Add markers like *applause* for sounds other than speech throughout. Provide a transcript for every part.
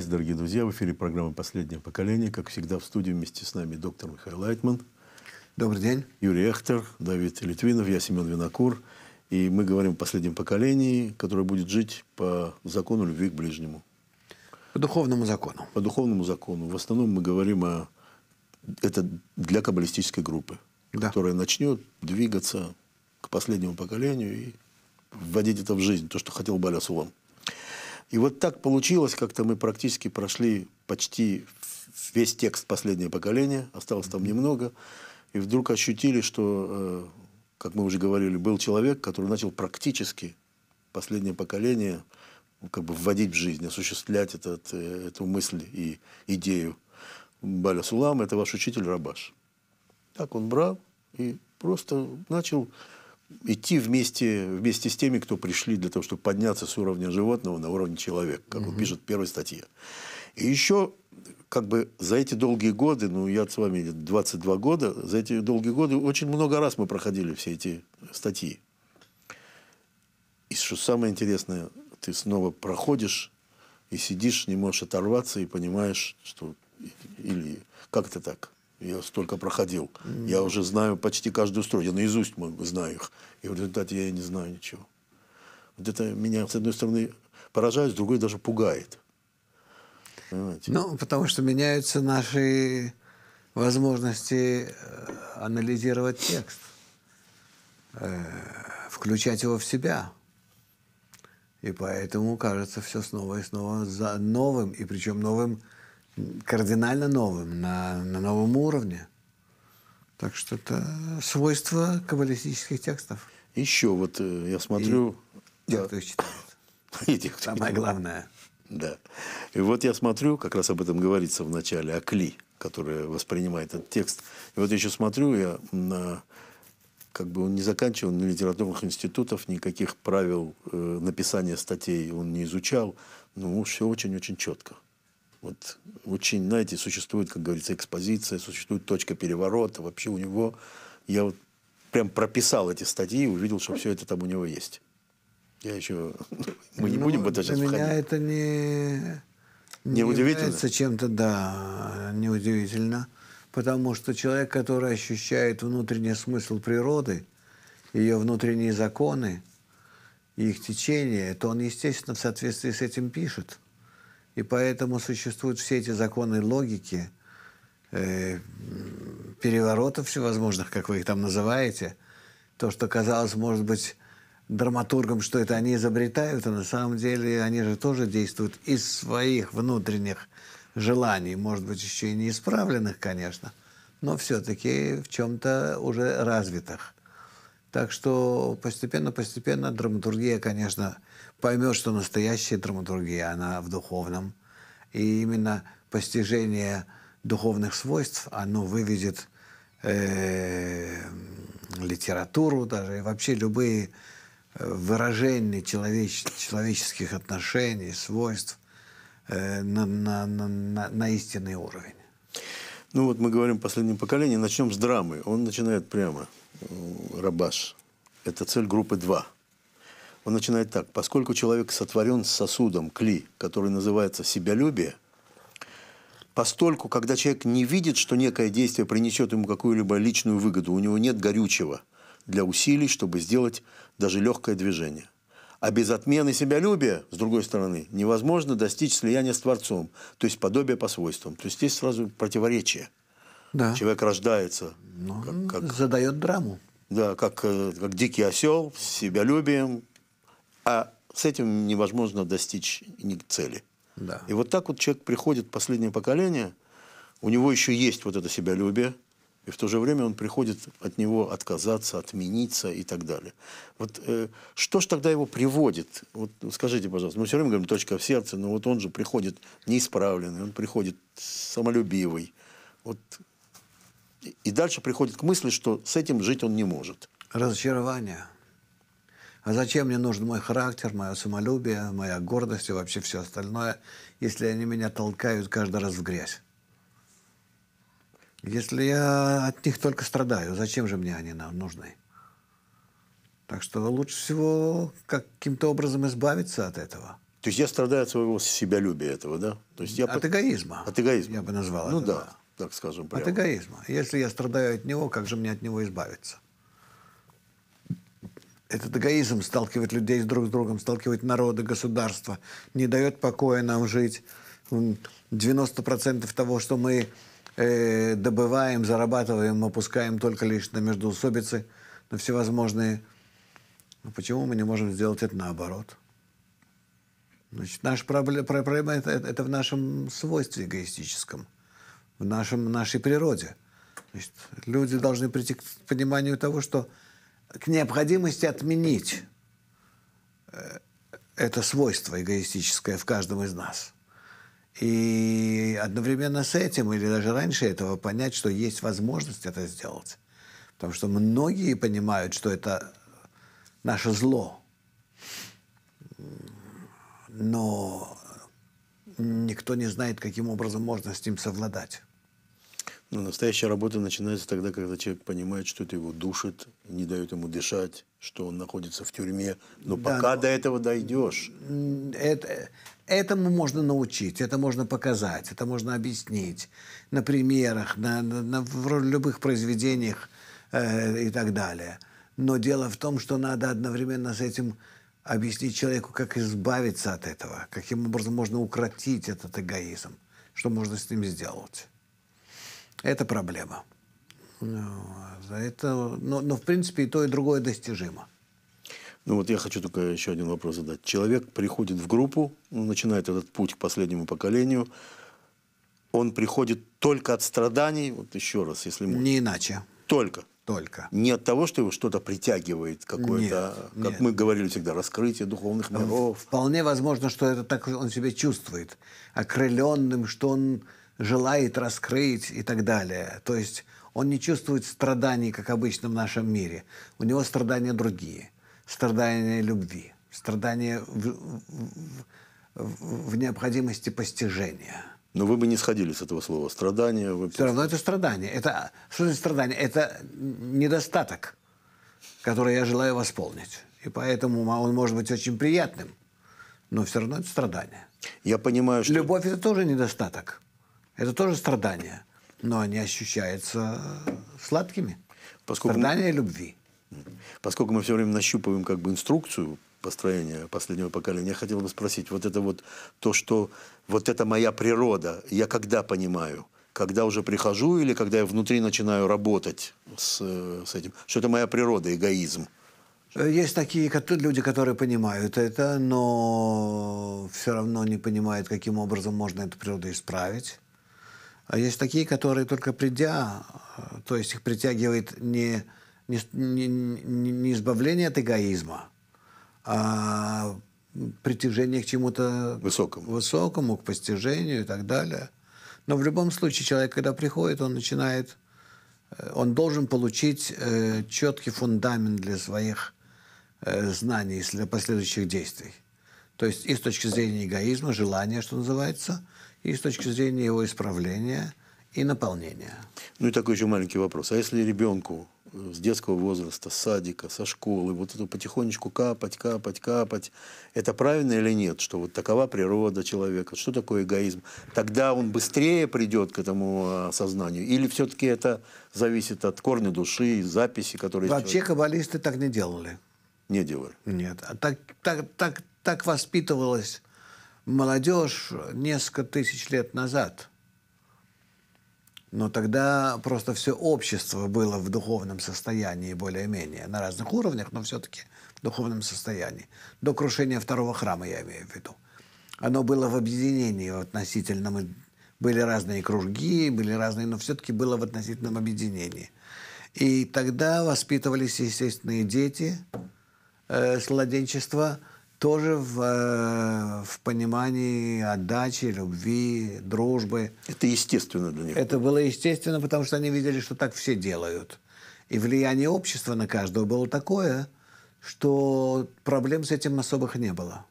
Здравствуйте, дорогие друзья. В эфире программа «Последнее поколение». Как всегда, в студии вместе с нами доктор Михаил Лайтман. Добрый день. Юрий Эхтер, Давид Литвинов, я Семен Винокур. И мы говорим о последнем поколении, которое будет жить по закону любви к ближнему. По духовному закону. По духовному закону. В основном мы говорим о... Это для каббалистической группы, да. которая начнет двигаться к последнему поколению и вводить это в жизнь, то, что хотел Баля Сулам. И вот так получилось, как-то мы практически прошли почти весь текст «Последнее поколение», осталось там немного, и вдруг ощутили, что, э, как мы уже говорили, был человек, который начал практически «Последнее поколение» ну, как бы вводить в жизнь, осуществлять этот, э, эту мысль и идею. Баля Сулам – это ваш учитель Рабаш. Так он брал и просто начал идти вместе, вместе с теми, кто пришли для того, чтобы подняться с уровня животного на уровень человека, как угу. он пишет в первой статье. И еще как бы за эти долгие годы, ну, я с вами 22 года, за эти долгие годы очень много раз мы проходили все эти статьи. И что самое интересное, ты снова проходишь и сидишь, не можешь оторваться и понимаешь, что или как это так. Я столько проходил. Mm. -hmm. Я уже знаю почти каждую строчку. Я наизусть знаю их. И в результате я не знаю ничего. Вот это меня, с одной стороны, поражает, с другой даже пугает. Понимаете? Ну, потому что меняются наши возможности э, анализировать текст, э, включать его в себя. И поэтому кажется все снова и снова за новым, и причем новым – кардинально новым, на, на новом уровне. Так что это свойство каббалистических текстов. Еще вот э, я смотрю... И да. те, э, кто их *laughs* Самое главное. Да. И вот я смотрю, как раз об этом говорится в начале, о Кли, который воспринимает этот текст. И вот я еще смотрю, я на, как бы он не заканчивал ни литературных институтов, никаких правил э, написания статей он не изучал. Ну, все очень-очень четко. Вот очень, знаете, существует, как говорится, экспозиция, существует точка переворота. Вообще у него, я вот прям прописал эти статьи и увидел, что все это там у него есть. Я еще, *laughs* мы не ну, будем в это сейчас для меня это не... Не удивительно? чем-то, да, неудивительно. Потому что человек, который ощущает внутренний смысл природы, ее внутренние законы, их течение, то он, естественно, в соответствии с этим пишет. И поэтому существуют все эти законы логики, э, переворотов всевозможных, как вы их там называете. То, что казалось, может быть, драматургам, что это они изобретают, а на самом деле они же тоже действуют из своих внутренних желаний, может быть, еще и неисправленных, конечно, но все-таки в чем-то уже развитых. Так что постепенно-постепенно драматургия, конечно, поймет, что настоящая драматургия, она в духовном. И именно постижение духовных свойств, оно выведет э, литературу даже, и вообще любые э, выражения человеч, человеческих отношений, свойств э, на, на, на, на истинный уровень. Ну вот мы говорим о последнем поколении, начнем с драмы. Он начинает прямо. Рабаш. Это цель группы 2. Он начинает так. Поскольку человек сотворен сосудом, кли, который называется себялюбие, постольку, когда человек не видит, что некое действие принесет ему какую-либо личную выгоду, у него нет горючего для усилий, чтобы сделать даже легкое движение. А без отмены себялюбия, с другой стороны, невозможно достичь слияния с Творцом, то есть подобие по свойствам. То есть здесь сразу противоречие. Да. Человек рождается. Ну, как, как, задает драму. Да, как, э, как дикий осел с себялюбием, а с этим невозможно достичь цели. Да. И вот так вот человек приходит, последнее поколение, у него еще есть вот это себялюбие, и в то же время он приходит от него отказаться, отмениться и так далее. Вот э, что же тогда его приводит? Вот скажите, пожалуйста, мы все время говорим «точка в сердце», но вот он же приходит неисправленный, он приходит самолюбивый. Вот, и дальше приходит к мысли, что с этим жить он не может. Разочарование – а зачем мне нужен мой характер, мое самолюбие, моя гордость и вообще все остальное, если они меня толкают каждый раз в грязь? Если я от них только страдаю, зачем же мне они нам нужны? Так что лучше всего каким-то образом избавиться от этого. То есть я страдаю от своего себялюбия этого, да? То есть я от по... эгоизма. От эгоизма. Я бы назвал ну, это. Ну да, так скажем прямо. От эгоизма. Если я страдаю от него, как же мне от него избавиться? Этот эгоизм сталкивает людей друг с другом, сталкивает народы, государства, не дает покоя нам жить. 90% того, что мы э, добываем, зарабатываем, мы пускаем только лишь на междоусобицы, на всевозможные. Но почему мы не можем сделать это наоборот? Значит, наша проблема это, это в нашем свойстве эгоистическом, в нашем, нашей природе. Значит, люди должны прийти к пониманию того, что к необходимости отменить э, это свойство эгоистическое в каждом из нас. И одновременно с этим, или даже раньше этого, понять, что есть возможность это сделать. Потому что многие понимают, что это наше зло. Но никто не знает, каким образом можно с ним совладать. Но ну, настоящая работа начинается тогда, когда человек понимает, что это его душит, не дает ему дышать, что он находится в тюрьме. Но да, пока но... до этого дойдешь. Это, э, этому можно научить, это можно показать, это можно объяснить на примерах, на, на, на в любых произведениях э, и так далее. Но дело в том, что надо одновременно с этим объяснить человеку, как избавиться от этого, каким образом можно укротить этот эгоизм, что можно с ним сделать. Это проблема. Ну, это, но, но, в принципе, и то, и другое достижимо. Ну вот я хочу только еще один вопрос задать. Человек приходит в группу, ну, начинает этот путь к последнему поколению. Он приходит только от страданий, вот еще раз, если можно. Не иначе. Только. Только. Не от того, что его что-то притягивает, какое-то, нет, как нет. мы говорили всегда, раскрытие духовных миров. Вполне возможно, что это так он себя чувствует, окрыленным, что он желает раскрыть и так далее. То есть он не чувствует страданий, как обычно в нашем мире. У него страдания другие. Страдания любви, страдания в, в, в необходимости постижения. Но вы бы не сходили с этого слова страдания. Вы... Все равно это страдание. Это что значит страдание? Это недостаток, который я желаю восполнить. И поэтому он может быть очень приятным, но все равно это страдание. Я понимаю, что... Любовь – это тоже недостаток. Это тоже страдания, но они ощущаются сладкими. Поскольку страдания мы, любви. Поскольку мы все время нащупываем как бы инструкцию построения последнего поколения, я хотел бы спросить, вот это вот то, что вот это моя природа, я когда понимаю? когда уже прихожу или когда я внутри начинаю работать с, с этим? Что это моя природа, эгоизм? Есть такие люди, которые понимают это, но все равно не понимают, каким образом можно эту природу исправить. А есть такие, которые только придя, э, то есть их притягивает не, не, не, не избавление от эгоизма, а притяжение к чему-то высокому. высокому, к постижению и так далее. Но в любом случае человек, когда приходит, он начинает, э, он должен получить э, четкий фундамент для своих э, знаний, для последующих действий. То есть и с точки зрения эгоизма, желания, что называется – и с точки зрения его исправления и наполнения. Ну и такой еще маленький вопрос. А если ребенку э, с детского возраста, с садика, со школы, вот эту потихонечку капать, капать, капать. Это правильно или нет, что вот такова природа человека, что такое эгоизм? Тогда он быстрее придет к этому а, осознанию? Или все-таки это зависит от корня души, записи, которые... Вообще человек... каббалисты так не делали. Не делали? Нет. А так, так, так, так воспитывалось молодежь несколько тысяч лет назад. Но тогда просто все общество было в духовном состоянии более-менее, на разных уровнях, но все-таки в духовном состоянии. До крушения второго храма, я имею в виду. Оно было в объединении в относительном. Были разные круги, были разные, но все-таки было в относительном объединении. И тогда воспитывались, естественные дети э, с младенчества – тоже в, э, в понимании отдачи, любви, дружбы. Это естественно для них. Это было естественно, потому что они видели, что так все делают. И влияние общества на каждого было такое, что проблем с этим особых не было.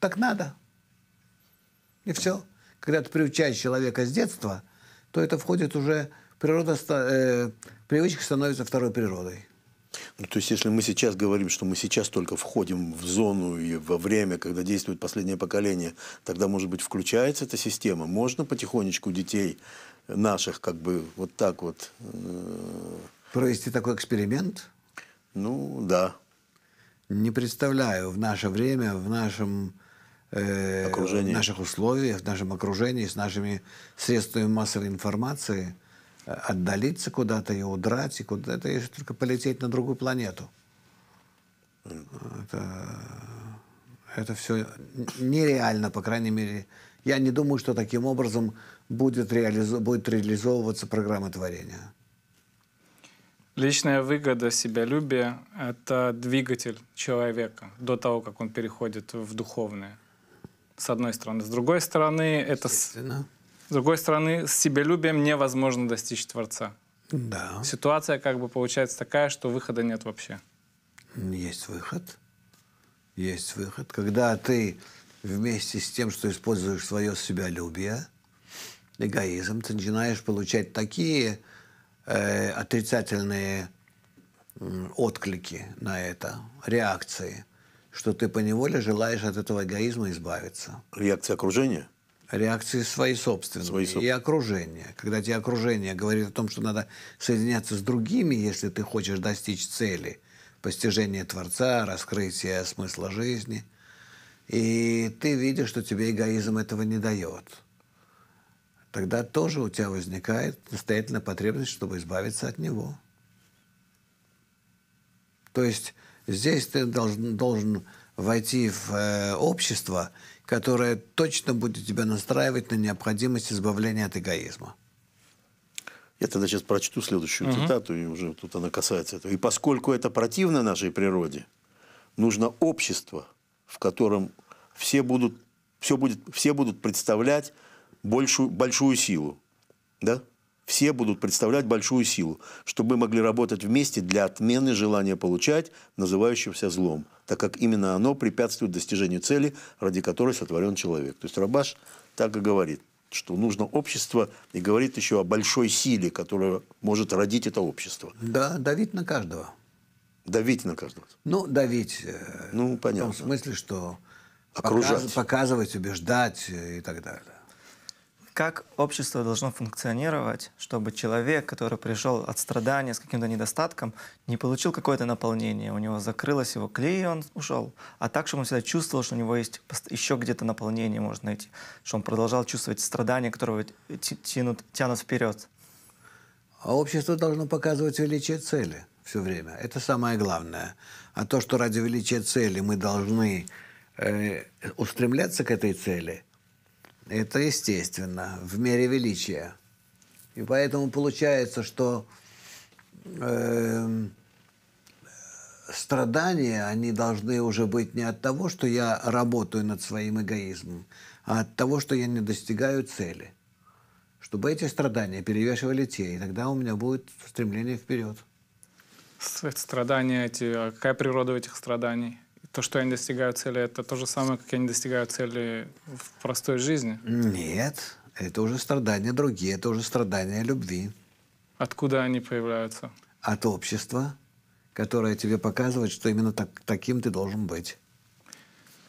Так надо. И все. Когда ты приучаешь человека с детства, то это входит уже... Природа, э, привычка становится второй природой. Ну, то есть, если мы сейчас говорим, что мы сейчас только входим в зону и во время, когда действует последнее поколение, тогда, может быть, включается эта система. Можно потихонечку детей наших как бы вот так вот... Э... Провести такой эксперимент? Ну, да. Не представляю в наше время, в нашем э, в наших условиях, в нашем окружении, с нашими средствами массовой информации – отдалиться куда-то и удрать, и куда-то, если только полететь на другую планету. Это, это все нереально, по крайней мере. Я не думаю, что таким образом будет, реализо- будет реализовываться программа творения. Личная выгода, себялюбие — это двигатель человека до того, как он переходит в духовное. С одной стороны. С другой стороны, это... Естественно с другой стороны, с себелюбием невозможно достичь Творца. Да. Ситуация как бы получается такая, что выхода нет вообще. Есть выход. Есть выход. Когда ты вместе с тем, что используешь свое себялюбие, эгоизм, ты начинаешь получать такие э, отрицательные отклики на это, реакции, что ты поневоле желаешь от этого эгоизма избавиться. Реакция окружения? реакции свои собственные, свои собственные и окружение. Когда тебе окружение говорит о том, что надо соединяться с другими, если ты хочешь достичь цели, постижения Творца, раскрытия смысла жизни, и ты видишь, что тебе эгоизм этого не дает, тогда тоже у тебя возникает настоятельная потребность, чтобы избавиться от него. То есть здесь ты должен, должен войти в э, общество – которая точно будет тебя настраивать на необходимость избавления от эгоизма. Я тогда сейчас прочту следующую угу. цитату, и уже тут она касается этого. «И поскольку это противно нашей природе, нужно общество, в котором все будут, все будет, все будут представлять большую, большую силу». Да? все будут представлять большую силу, чтобы мы могли работать вместе для отмены желания получать, называющегося злом, так как именно оно препятствует достижению цели, ради которой сотворен человек. То есть Рабаш так и говорит, что нужно общество, и говорит еще о большой силе, которая может родить это общество. Да, давить на каждого. Давить на каждого. Ну, давить. Э, ну, понятно. В том смысле, что Окружать. показывать, убеждать э, и так далее как общество должно функционировать, чтобы человек, который пришел от страдания с каким-то недостатком, не получил какое-то наполнение, у него закрылось его клей, и он ушел. А так, чтобы он всегда чувствовал, что у него есть еще где-то наполнение можно найти, что он продолжал чувствовать страдания, которые тянут, тянут вперед. А общество должно показывать величие цели все время. Это самое главное. А то, что ради величия цели мы должны э, устремляться к этой цели – это естественно, в мере величия. И поэтому получается, что э, страдания, они должны уже быть не от того, что я работаю над своим эгоизмом, а от того, что я не достигаю цели. Чтобы эти страдания перевешивали те, и тогда у меня будет стремление вперед. Страдания эти, а какая природа этих страданий? то, что я не достигаю цели, это то же самое, как я не достигаю цели в простой жизни? Нет, это уже страдания другие, это уже страдания любви. Откуда они появляются? От общества, которое тебе показывает, что именно так, таким ты должен быть.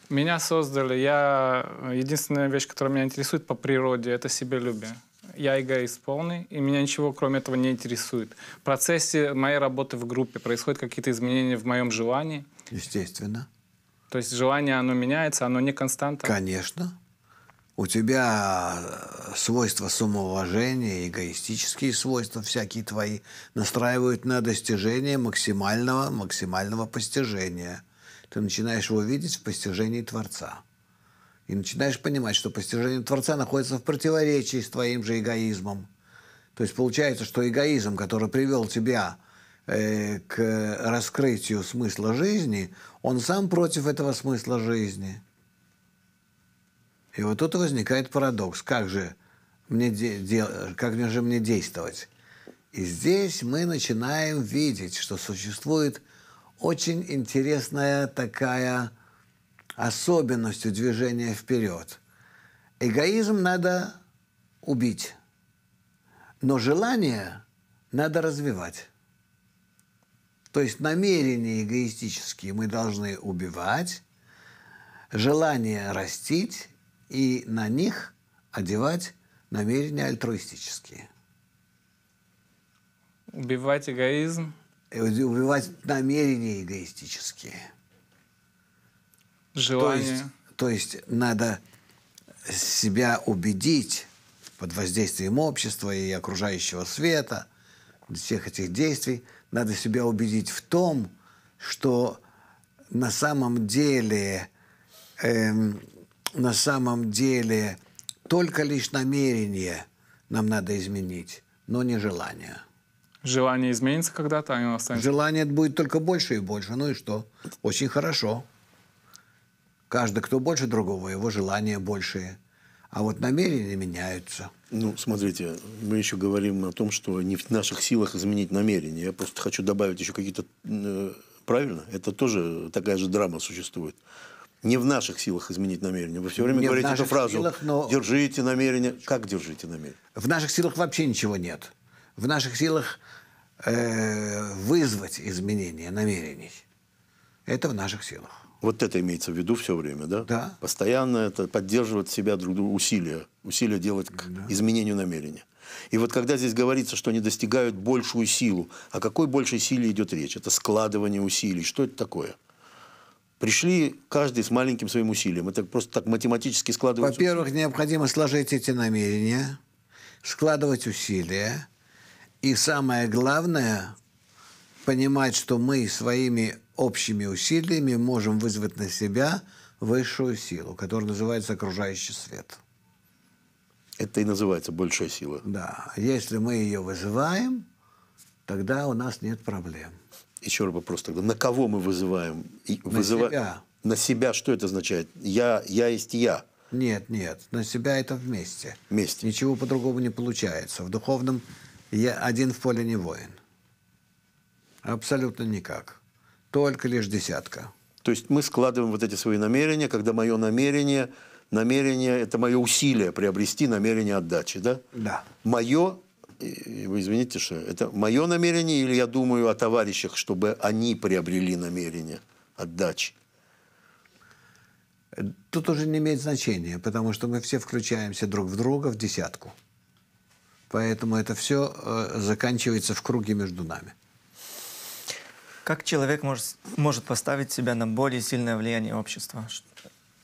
Меня создали. Я единственная вещь, которая меня интересует по природе, это себелюбие. Я эгоист полный, и меня ничего кроме этого не интересует. В процессе моей работы в группе происходят какие-то изменения в моем желании. Естественно. То есть желание, оно меняется, оно не константа? Конечно. У тебя э, свойства самоуважения, эгоистические свойства всякие твои настраивают на достижение максимального, максимального постижения. Ты начинаешь его видеть в постижении Творца. И начинаешь понимать, что постижение Творца находится в противоречии с твоим же эгоизмом. То есть получается, что эгоизм, который привел тебя Э, к раскрытию смысла жизни, он сам против этого смысла жизни. И вот тут возникает парадокс. Как же мне, де, де, как же мне действовать? И здесь мы начинаем видеть, что существует очень интересная такая особенность у движения вперед. Эгоизм надо убить, но желание надо развивать. То есть намерения эгоистические мы должны убивать, желания растить и на них одевать намерения альтруистические. Убивать эгоизм? Э, убивать намерения эгоистические. Желания. То есть, то есть надо себя убедить под воздействием общества и окружающего света, всех этих действий – надо себя убедить в том, что на самом деле, эм, на самом деле только лишь намерение нам надо изменить, но не желание. Желание изменится когда-то, а оно останется? Желание будет только больше и больше. Ну и что? Очень хорошо. Каждый, кто больше другого, его желания большие а вот намерения меняются. Ну, смотрите, мы еще говорим о том, что не в наших силах изменить намерения. Я просто хочу добавить еще какие-то... Э, правильно? Это тоже такая же драма существует. Не в наших силах изменить намерение. Вы все время не говорите эту фразу. Силах, но... Держите намерение. Как держите намерение? В наших силах вообще ничего нет. В наших силах э, вызвать изменение намерений. Это в наших силах. Вот это имеется в виду все время, да? Да. Постоянно это поддерживать себя друг друга, усилия, усилия делать к да. изменению намерения. И вот когда здесь говорится, что они достигают большую силу, о какой большей силе идет речь? Это складывание усилий. Что это такое? Пришли каждый с маленьким своим усилием. Это просто так математически складывается. Во-первых, необходимо сложить эти намерения, складывать усилия. И самое главное, понимать, что мы своими общими усилиями можем вызвать на себя высшую силу, которая называется окружающий свет. Это и называется большая сила. Да. Если мы ее вызываем, тогда у нас нет проблем. Еще раз вопрос тогда. На кого мы вызываем? на вызыва... себя. На себя что это означает? Я, я есть я. Нет, нет. На себя это вместе. Вместе. Ничего по-другому не получается. В духовном я один в поле не воин. Абсолютно никак только лишь десятка. То есть мы складываем вот эти свои намерения, когда мое намерение, намерение – это мое усилие приобрести намерение отдачи, да? Да. Мое вы извините, что это мое намерение или я думаю о товарищах, чтобы они приобрели намерение отдачи? Тут уже не имеет значения, потому что мы все включаемся друг в друга в десятку. Поэтому это все э, заканчивается в круге между нами. Как человек может, может поставить себя на более сильное влияние общества?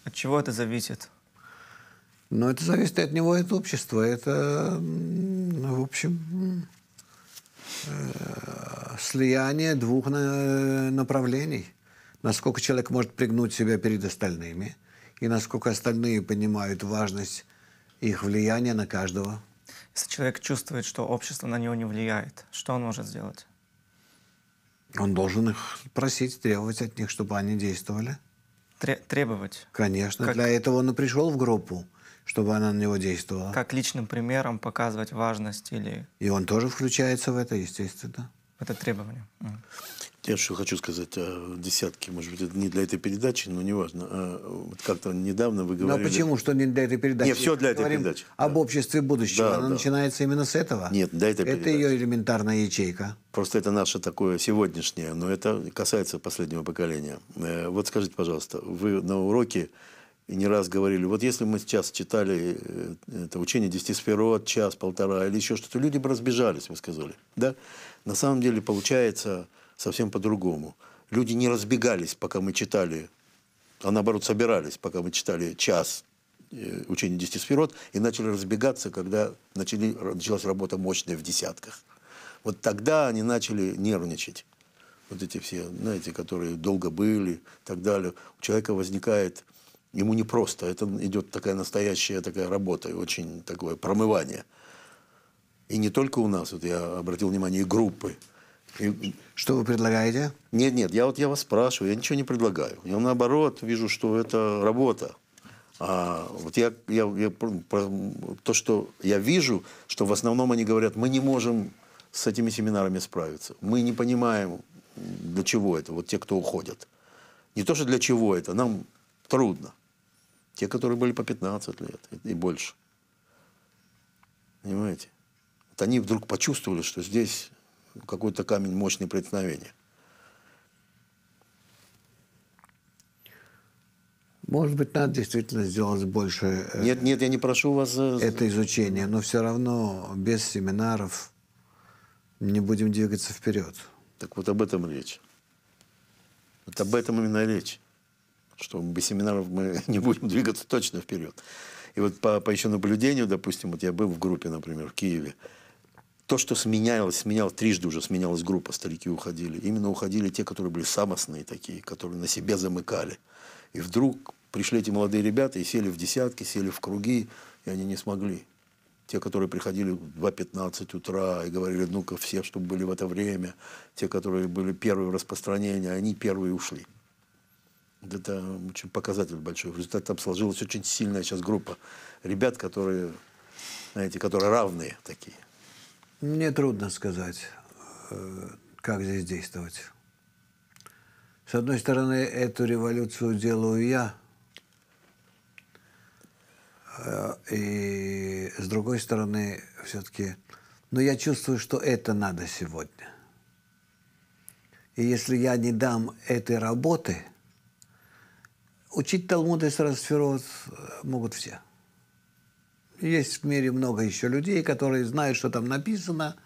От чего это зависит? Ну это зависит от него и от общества. Это, в общем, э, слияние двух э, направлений. Насколько человек может пригнуть себя перед остальными, и насколько остальные понимают важность их влияния на каждого. Если человек чувствует, что общество на него не влияет, что он может сделать? Он должен их просить, требовать от них, чтобы они действовали. требовать? Конечно. Как... Для этого он и пришел в группу, чтобы она на него действовала. Как личным примером показывать важность или... И он тоже включается в это, естественно. Это требование. Я что хочу сказать о э, десятке, может быть, это не для этой передачи, но неважно. А вот как-то недавно вы говорили... Но почему, что не для этой передачи? Нет, все для этой Говорим передачи. об да. обществе будущего. Да, Она да. начинается именно с этого? Нет, для этой это передачи. Это ее элементарная ячейка. Просто это наше такое сегодняшнее, но это касается последнего поколения. Э, вот скажите, пожалуйста, вы на уроке не раз говорили, вот если мы сейчас читали это учение 10 сферот, час, полтора или еще что-то, люди бы разбежались, вы сказали. Да? На самом деле получается совсем по-другому. Люди не разбегались, пока мы читали, а наоборот собирались, пока мы читали час э, учения десяти сферот, и начали разбегаться, когда начали, началась работа мощная в десятках. Вот тогда они начали нервничать. Вот эти все, знаете, которые долго были и так далее. У человека возникает, ему непросто, это идет такая настоящая такая работа, очень такое промывание. И не только у нас, вот я обратил внимание, и группы – и... Что вы предлагаете? Нет, нет, я вот я вас спрашиваю, я ничего не предлагаю. Я наоборот вижу, что это работа. А вот я, я, я то, что я вижу, что в основном они говорят, мы не можем с этими семинарами справиться. Мы не понимаем, для чего это, вот те, кто уходят. Не то, что для чего это, нам трудно. Те, которые были по 15 лет и больше. Понимаете? Вот они вдруг почувствовали, что здесь какой-то камень мощный преткновения. Может быть, надо действительно сделать больше. Э, нет, нет, я не прошу вас. Э, это изучение, но все равно без семинаров не будем двигаться вперед. Так вот об этом речь. Вот об этом именно речь. Что без семинаров мы *laughs* не будем двигаться точно вперед. И вот по, по еще наблюдению, допустим, вот я был в группе, например, в Киеве, то, что сменялось, сменялось, трижды уже сменялась группа, старики уходили. Именно уходили те, которые были самостные такие, которые на себе замыкали. И вдруг пришли эти молодые ребята и сели в десятки, сели в круги, и они не смогли. Те, которые приходили в 2.15 утра и говорили, ну-ка, все, чтобы были в это время, те, которые были первые в распространении, они первые ушли. Это очень показатель большой. В результате там сложилась очень сильная сейчас группа ребят, которые, знаете, которые равные такие. Мне трудно сказать, э, как здесь действовать. С одной стороны, эту революцию делаю я, э, и с другой стороны, все-таки, но я чувствую, что это надо сегодня. И если я не дам этой работы, учить Талмуд и сразу могут все. Есть в мире много еще людей, которые знают, что там написано.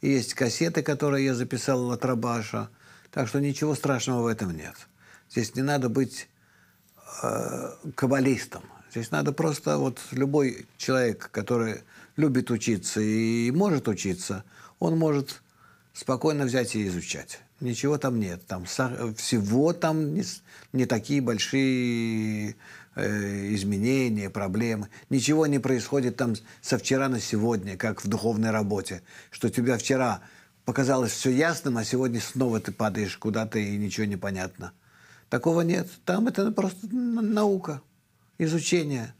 И есть кассеты, которые я записал от Рабаша. Так что ничего страшного в этом нет. Здесь не надо быть э, каббалистом. Здесь надо просто вот любой человек, который любит учиться и может учиться, он может спокойно взять и изучать. Ничего там нет. Там всего там не, не такие большие Э, изменения, проблемы. Ничего не происходит там со вчера на сегодня, как в духовной работе, что тебя вчера показалось все ясным, а сегодня снова ты падаешь куда-то и ничего не понятно. Такого нет. Там это просто наука, изучение.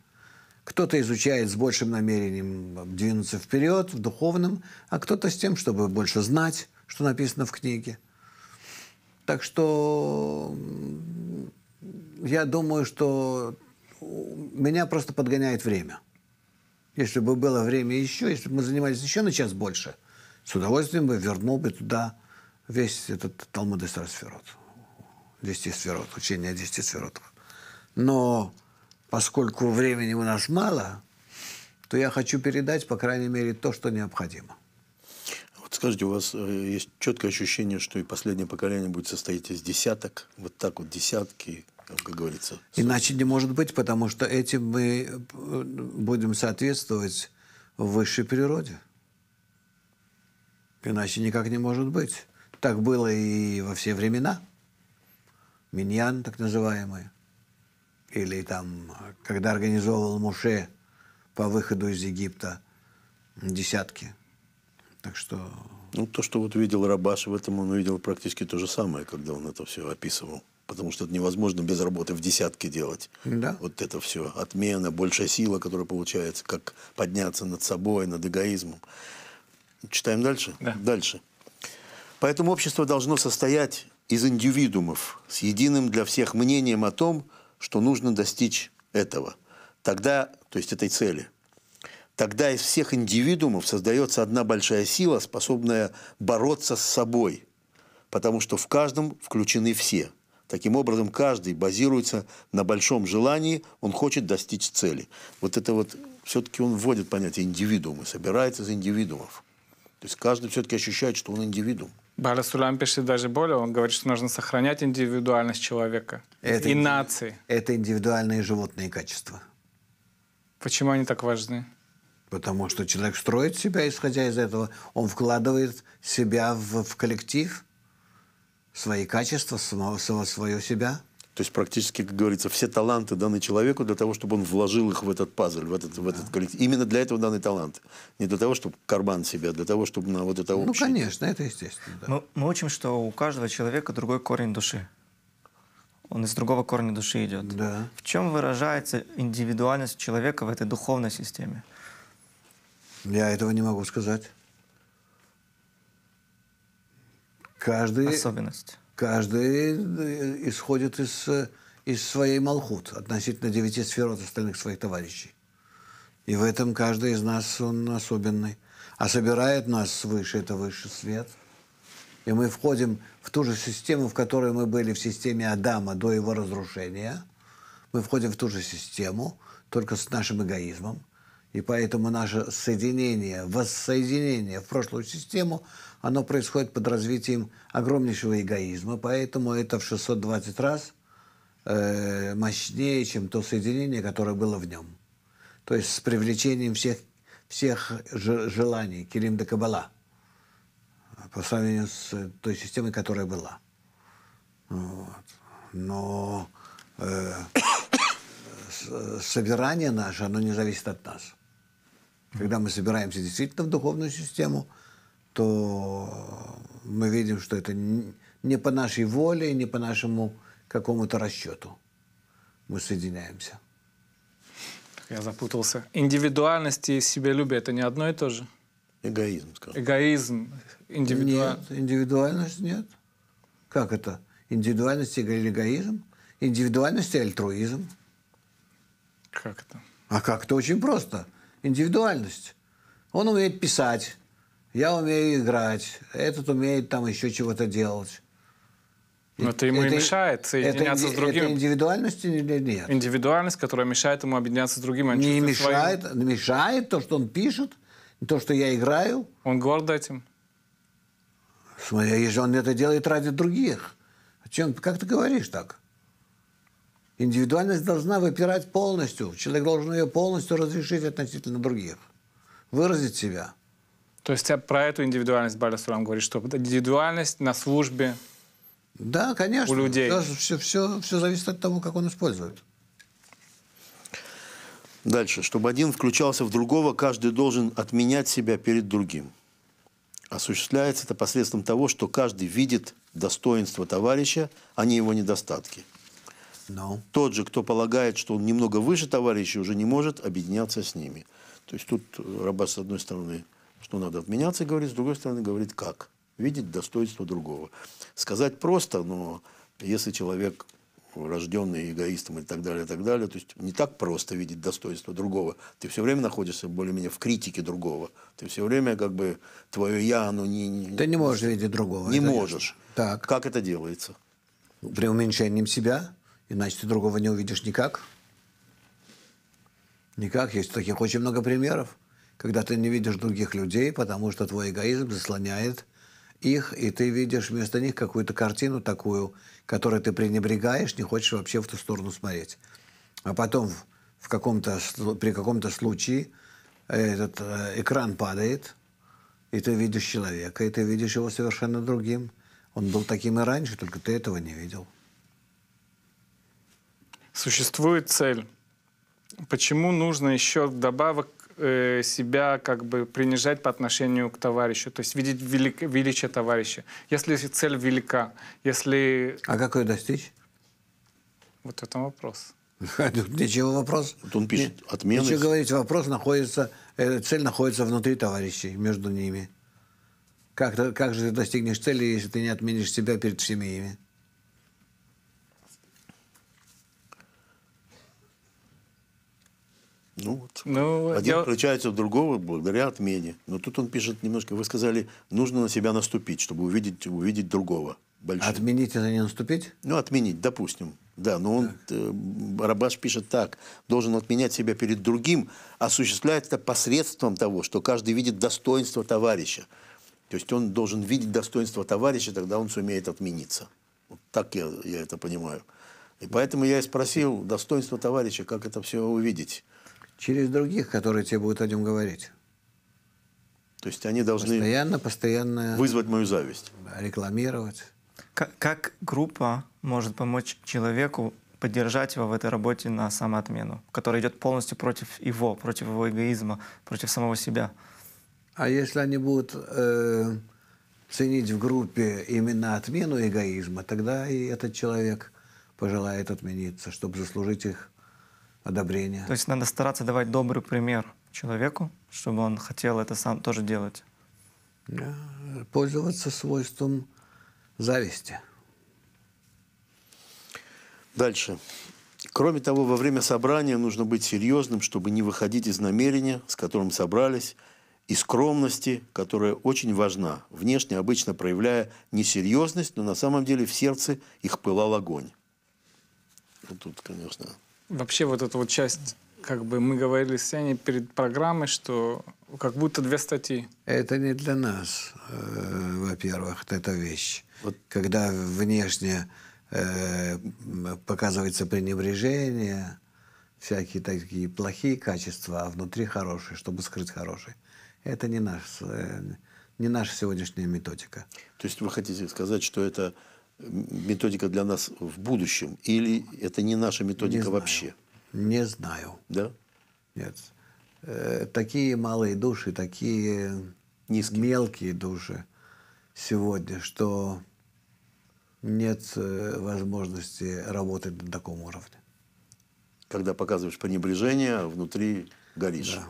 Кто-то изучает с большим намерением двинуться вперед в духовном, а кто-то с тем, чтобы больше знать, что написано в книге. Так что я думаю, что меня просто подгоняет время. Если бы было время еще, если бы мы занимались еще на час больше, с удовольствием бы вернул бы туда весь этот Талмуд и Сферот. Десяти сферот, учение о десяти сферотах. Но поскольку времени у нас мало, то я хочу передать, по крайней мере, то, что необходимо. Вот скажите, у вас э, есть четкое ощущение, что и последнее поколение будет состоять из десяток, вот так вот десятки, как говорится. Иначе не может быть, потому что этим мы э, будем соответствовать высшей природе. Иначе никак не может быть. Так было и во все времена. Миньян, так называемый. Или там, когда организовывал Муше по выходу из Египта десятки. Так что... Ну, то, что вот видел Рабаш в этом, он увидел практически то же самое, когда он это все описывал потому что это невозможно без работы в десятке делать. Да. Вот это все. Отмена, большая сила, которая получается, как подняться над собой, над эгоизмом. Читаем дальше? Да. Дальше. Поэтому общество должно состоять из индивидуумов с единым для всех мнением о том, что нужно достичь этого. Тогда, то есть этой цели. Тогда из всех индивидуумов создается одна большая сила, способная бороться с собой, потому что в каждом включены все – Таким образом, каждый базируется на большом желании, он хочет достичь цели. Вот это вот все-таки он вводит понятие индивидуума, собирается из индивидуумов. То есть каждый все-таки ощущает, что он индивидуум. Бара Сулам пишет даже более, он говорит, что нужно сохранять индивидуальность человека это и инди... нации. Это индивидуальные животные качества. Почему они так важны? Потому что человек строит себя, исходя из этого, он вкладывает себя в, в коллектив, свои качества, самого, самого свое себя. То есть практически, как говорится, все таланты даны человеку для того, чтобы он вложил их в этот пазл, в этот, в этот коллектив. Именно для этого даны таланты. Не для того, чтобы карман себя, а для того, чтобы на вот это ну, общее. Ну, конечно, это естественно. Да. Мы, ну, мы учим, что у каждого человека другой корень души. Он из другого корня души идет. Да. В чем выражается индивидуальность человека в этой духовной системе? Я этого не могу сказать. Каждый, Особенность. Каждый э, исходит из, э, из своей Малхут относительно девяти сфер от остальных своих товарищей. И в этом каждый из нас, он особенный. А собирает нас свыше, это высший свет. И мы входим в ту же систему, в которой мы были в системе Адама до его разрушения. Мы входим в ту же систему, только с нашим эгоизмом, и поэтому наше соединение, воссоединение в прошлую систему, оно происходит под развитием огромнейшего эгоизма. Поэтому это в 620 раз э, мощнее, чем то соединение, которое было в нем. То есть с привлечением всех, всех желаний керимда Кабала по сравнению с той системой, которая была. Вот. Но э, *coughs* э собирание наше, оно не зависит от нас. Когда мы собираемся действительно в духовную систему, то мы видим, что это не по нашей воле, не по нашему какому-то расчету. Мы соединяемся. Я запутался. Индивидуальность и себялюбие – это не одно и то же? Эгоизм, скажем. Эгоизм. Индивидуаль... Нет, индивидуальность нет. Как это? Индивидуальность и эгоизм? Индивидуальность и альтруизм. Как это? А как? Это очень просто индивидуальность. Он умеет писать, я умею играть, этот умеет там еще чего-то делать. Но это ему это, и мешает соединяться это, с другим. Это индивидуальность или нет? Индивидуальность, которая мешает ему объединяться с другим. Он а не мешает, своим... мешает то, что он пишет, то, что я играю. Он горд этим. Смотри, если он это делает ради других. Чем, как ты говоришь так? Индивидуальность должна выпирать полностью. Человек должен ее полностью разрешить относительно других. Выразить себя. То есть а про эту индивидуальность Баля Сурам говорит, что индивидуальность на службе да, конечно. у людей. Все, все, все зависит от того, как он использует. Дальше. Чтобы один включался в другого, каждый должен отменять себя перед другим. Осуществляется это посредством того, что каждый видит достоинство товарища, а не его недостатки – No. Тот же, кто полагает, что он немного выше товарищей, уже не может объединяться с ними. То есть тут э, Рабас, с одной стороны, что надо обменяться, говорит, с другой стороны, говорит, как. Видеть достоинство другого. Сказать просто, но если человек рожденный эгоистом и так далее, и так далее. То есть не так просто видеть достоинство другого. Ты все время находишься более-менее в критике другого. Ты все время как бы твое я, оно не... не Ты не можешь видеть другого. Не можешь. Так. Как это делается? при уменьшении себя? Иначе ты другого не увидишь никак. Никак. Есть таких очень много примеров, когда ты не видишь других людей, потому что твой эгоизм заслоняет их, и ты видишь вместо них какую-то картину такую, которую ты пренебрегаешь, не хочешь вообще в ту сторону смотреть. А потом в каком-то, при каком-то случае э, этот э, экран падает, и ты видишь человека, и ты видишь его совершенно другим. Он был таким и раньше, только ты этого не видел существует цель. Почему нужно еще добавок э, себя как бы принижать по отношению к товарищу, то есть видеть велик, величие товарища, если цель велика, если... А как ее достичь? Вот это вопрос. *laughs* Тут ничего вопрос. Тут он пишет отмены. Ничего говорить, вопрос находится, э, цель находится внутри товарищей, между ними. Как, как же ты достигнешь цели, если ты не отменишь себя перед всеми ими? Ну вот. Ну, Один я... включается в другого благодаря отмене. Но тут он пишет немножко, вы сказали, нужно на себя наступить, чтобы увидеть, увидеть другого. Большим. Отменить это не наступить? Ну, отменить, допустим. Да, но он, э, Рабаш пишет так, должен отменять себя перед другим, осуществляет это посредством того, что каждый видит достоинство товарища. То есть он должен видеть достоинство товарища, тогда он сумеет отмениться. Вот так я, я это понимаю. И поэтому я и спросил достоинство товарища, как это все увидеть через других, которые тебе будут о нем говорить. То есть они должны постоянно, постоянно вызвать мою зависть. Рекламировать. Как, как группа может помочь человеку поддержать его в этой работе на самоотмену, которая идет полностью против его, против его эгоизма, против самого себя? А если они будут э, ценить в группе именно отмену эгоизма, тогда и этот человек пожелает отмениться, чтобы заслужить их одобрения. То есть надо стараться давать добрый пример человеку, чтобы он хотел это сам тоже делать. Пользоваться свойством зависти. Дальше. Кроме того, во время собрания нужно быть серьезным, чтобы не выходить из намерения, с которым собрались, и скромности, которая очень важна, внешне обычно проявляя несерьезность, но на самом деле в сердце их пылал огонь. Вот ну, тут, конечно, вообще вот эта вот часть, как бы мы говорили с Сеней перед программой, что как будто две статьи. Это не для нас, э, во-первых, эта вещь. Вот когда внешне э, показывается пренебрежение, всякие такие плохие качества, а внутри хорошие, чтобы скрыть хорошие. Это не, наш, э, не наша сегодняшняя методика. То есть вы хотите сказать, что это методика для нас в будущем? Или это не наша методика не знаю. вообще? Не знаю. Да? Нет. Э, такие малые души, такие Низкие. мелкие души сегодня, что нет э, возможности работать на таком уровне. Когда показываешь пренебрежение, а внутри горишь. Да.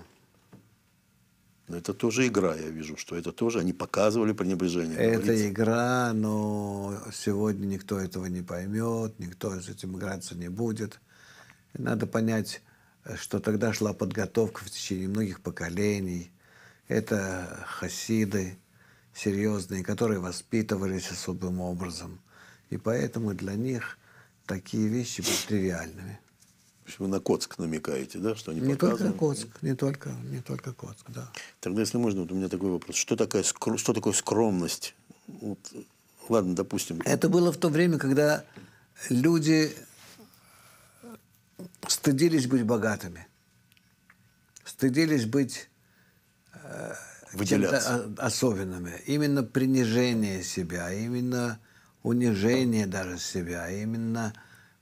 Но это тоже игра, я вижу, что это тоже они показывали пренебрежение. Это говорится. игра, но сегодня никто этого не поймет, никто с этим играться не будет. И надо понять, что тогда шла подготовка в течение многих поколений. Это хасиды серьезные, которые воспитывались особым образом. И поэтому для них такие вещи были тривиальными. Вы на Коцк намекаете, да, что они Не показаны? только Коцк, не только, не только Коцк, да. Тогда, если можно, вот у меня такой вопрос. Что, такая, что такое скромность? Вот, ладно, допустим. Это было в то время, когда люди стыдились быть богатыми, стыдились быть э, выделяться особенными. Именно принижение себя, именно унижение даже себя, именно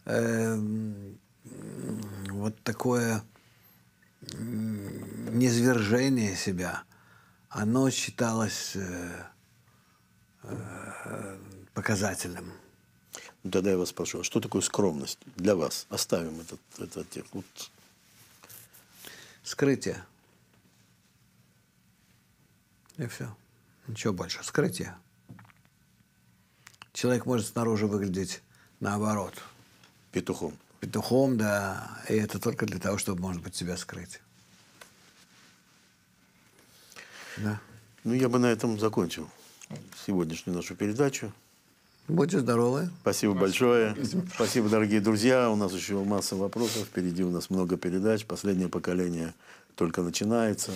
э, вот такое низвержение себя, оно считалось э, э, показателем. Ну, тогда я вас спрошу, а что такое скромность для вас? Оставим этот, этот текст. Вот. Скрытие. И все. Ничего больше. Скрытие. Человек может снаружи выглядеть наоборот. Петухом петухом, да, и это только для того, чтобы, может быть, себя скрыть. Да. Ну, я бы на этом закончил сегодняшнюю нашу передачу. Будьте здоровы. Спасибо, большое. Спасибо. Спасибо, дорогие друзья. У нас еще масса вопросов. Впереди у нас много передач. Последнее поколение только начинается.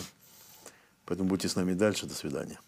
Поэтому будьте с нами дальше. До свидания.